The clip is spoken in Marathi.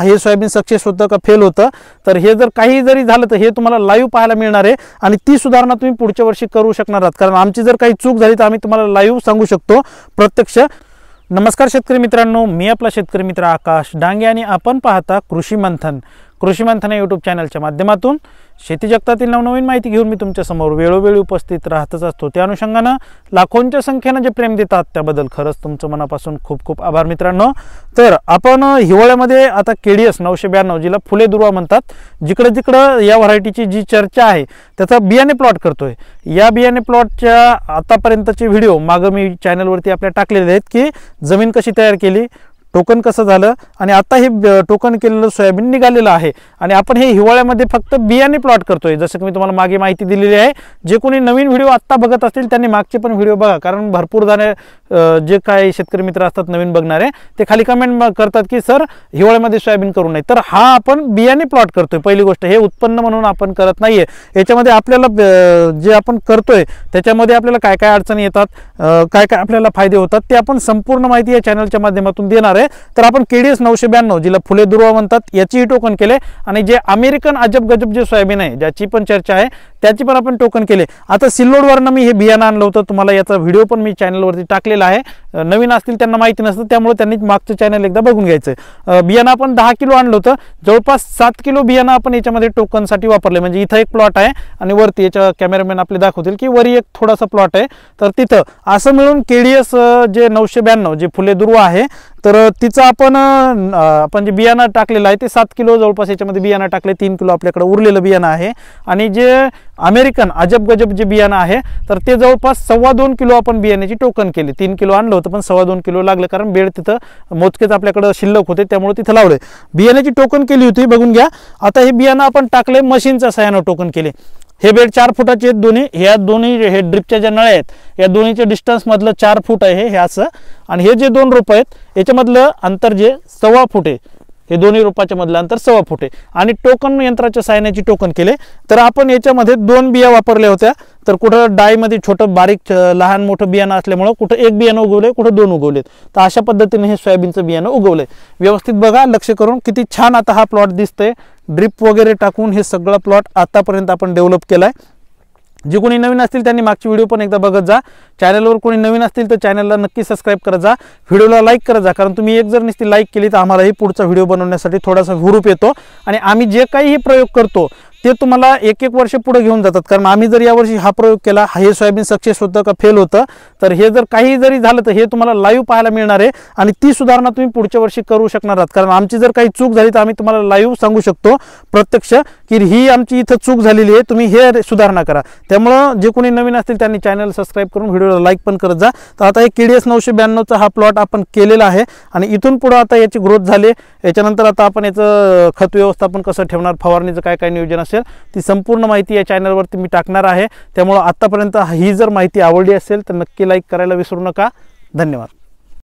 हे सोयाबीन सक्सेस होतं का फेल होतं तर हे जर काही जरी झालं तर हे तुम्हाला लाईव्ह पाहायला मिळणार आहे आणि ती सुधारणा तुम्ही पुढच्या वर्षी करू शकणार आहात कारण आमची जर काही चूक झाली तर आम्ही तुम्हाला लाईव्ह सांगू शकतो प्रत्यक्ष नमस्कार शेतकरी मित्रांनो मी आपला शेतकरी मित्र आकाश डांगे आणि आपण पाहता कृषी मंथन कृषी मंथन या यूट्यूब चॅनलच्या माध्यमातून शेती जगतातील नवनवीन माहिती घेऊन मी तुमच्यासमोर वेळोवेळी उपस्थित राहतच असतो त्या अनुषंगानं लाखोंच्या संख्येनं जे प्रेम देतात त्याबद्दल खरंच तुमचं मनापासून खूप खूप आभार मित्रांनो तर आपण हिवाळ्यामध्ये आता केडीएस नऊशे ब्याण्णव जिला फुले दुर्वा म्हणतात जिकडं जिकडं या व्हरायटीची जी चर्चा आहे त्याचा बियाणे प्लॉट करतोय या बियाणे प्लॉटच्या आतापर्यंतचे व्हिडिओ मागं मी चॅनलवरती आपल्या टाकलेले आहेत की जमीन कशी तयार केली टोकन कसं झालं आणि आता हे टोकन केलेलं सोयाबीन निघालेलं आहे आणि आपण हे हिवाळ्यामध्ये फक्त बियाणे प्लॉट करतोय जसं की मी तुम्हाला मागे माहिती दिलेली आहे जे कोणी नवीन व्हिडिओ आत्ता बघत असतील त्यांनी मागचे पण व्हिडिओ बघा कारण भरपूर जाणे जे काही शेतकरी मित्र असतात नवीन बघणारे ते खाली कमेंट करतात की सर हिवाळ्यामध्ये सोयाबीन करू नये तर हा आपण बियाणे प्लॉट करतोय पहिली गोष्ट हे उत्पन्न म्हणून आपण करत नाहीये याच्यामध्ये आपल्याला जे आपण करतोय त्याच्यामध्ये आपल्याला काय काय अडचणी येतात काय काय आपल्याला फायदे होतात ते आपण संपूर्ण माहिती या चॅनलच्या माध्यमातून देणार आहे तर आपण केडीएस नऊशे ब्याण्णव जिला फुले दुर्वा म्हणतात याचीही टोकन केले आणि जे अमेरिकन अजब गजब जे सोयाबीन आहे ज्याची पण चर्चा आहे त्याची पण आपण टोकन केले आता सिल्लोडवरनं मी हे बियाणं आणलं होतं तुम्हाला याचा व्हिडिओ पण मी चॅनलवरती टाकलेला आहे नवीन असतील त्यांना माहिती नसतं त्यामुळे त्यांनी मागचं चॅनल एकदा बघून घ्यायचं बियाणं आपण दहा किलो आणलं होतं जवळपास सात किलो बियाणं आपण याच्यामध्ये टोकनसाठी वापरले म्हणजे इथं एक प्लॉट आहे आणि वरती याच्या कॅमेरामॅन आपले दाखवतील की वरी एक थोडासा प्लॉट आहे तर तिथं असं मिळून केडीएस जे नऊशे ब्याण्णव जे फुले दुर्वा आहे तर तिचं आपण आपण जे बियाणं टाकलेलं आहे ते सात किलो जवळपास याच्यामध्ये बियाणं टाकले तीन किलो आपल्याकडे उरलेलं बियाणं आहे आणि जे अमेरिकन अजब गजब जे बियाणं आहे तर ते जवळपास सव्वा दोन किलो आपण बियाण्याची टोकन केली तीन किलो आणलं होतं पण सव्वा दोन किलो लागलं कारण बेड तिथं मोजकेच आपल्याकडं शिल्लक होते त्यामुळे तिथं लावले बियाण्याची टोकन केली होती बघून घ्या आता हे बियाणं आपण टाकले मशीनचा सहाय्यानं टोकन केले हे बेड चार फुटाचे आहेत दोन्ही ह्या दोन्ही हे ड्रिपच्या ज्या नळ्या आहेत या दोन्हीच्या मधलं चार फूट आहे हे असं आणि हे जे दोन रोप आहेत याच्यामधलं अंतर जे सव्वा फूट आहे हे दोन्ही रोपाच्या मधलं अंतर सव्वा फुट आहे आणि टोकन यंत्राच्या सायनाची टोकन केले तर आपण याच्यामध्ये दोन बिया वापरल्या होत्या तर कुठं डाळीमध्ये छोटं बारीक लहान मोठं बियाणं असल्यामुळं कुठं एक बियाणं उगवले कुठं दोन उगवलेत तर अशा पद्धतीने हे सोयाबीनचं बियाणं उगवलं व्यवस्थित बघा लक्ष करून किती छान आता हा प्लॉट दिसतंय ड्रिप वगैरे टाकून हे सगळं प्लॉट आतापर्यंत आपण डेव्हलप केला आहे जे कोणी नवीन असतील त्यांनी मागची व्हिडिओ पण एकदा बघत जा चॅनलवर कोणी नवीन असतील तर चॅनलला नक्की सबस्क्राईब करत जा व्हिडिओला लाईक करत जा कारण तुम्ही एक जर नुसती लाईक केली तर आम्हालाही पुढचा व्हिडिओ बनवण्यासाठी थोडासा हुरूप येतो आणि आम्ही जे काही प्रयोग करतो ते तुम्हाला एक एक वर्ष पुढे घेऊन जातात कारण आम्ही जर यावर्षी हा प्रयोग केला हे सोयाबीन सक्सेस होतं का फेल होतं तर हे जर काही जरी झालं तर हे तुम्हाला लाईव्ह पाहायला मिळणार आहे आणि ती सुधारणा तुम्ही पुढच्या वर्षी करू शकणार आहात कारण आमची जर काही चूक झाली तर आम्ही तुम्हाला लाईव्ह सांगू शकतो प्रत्यक्ष कि ही आमची इथं चूक झालेली आहे हे सुधारणा करा त्यामुळं जे को नवीन आते त्यांनी चॅनल सबस्क्राईब करून व्हिडिओला लाईक पण करत जा तो आता है के डी एस नऊशे ब्याण्णवचा हा प्लॉट अपन के लिए इतन इथून आता हे ग्रोथ झाली नर आता आपण याचं खत व्यवस्थापन कसं ठेवणार फवारणीचं काय काय नियोजन असेल ती संपूर्ण है या चॅनलवरती मी टाकणार आहे त्यामुळं आत्तापर्यंत ही जर माहिती आवड़ी अल तो नक्की लाइक करा विसरू ना धन्यवाद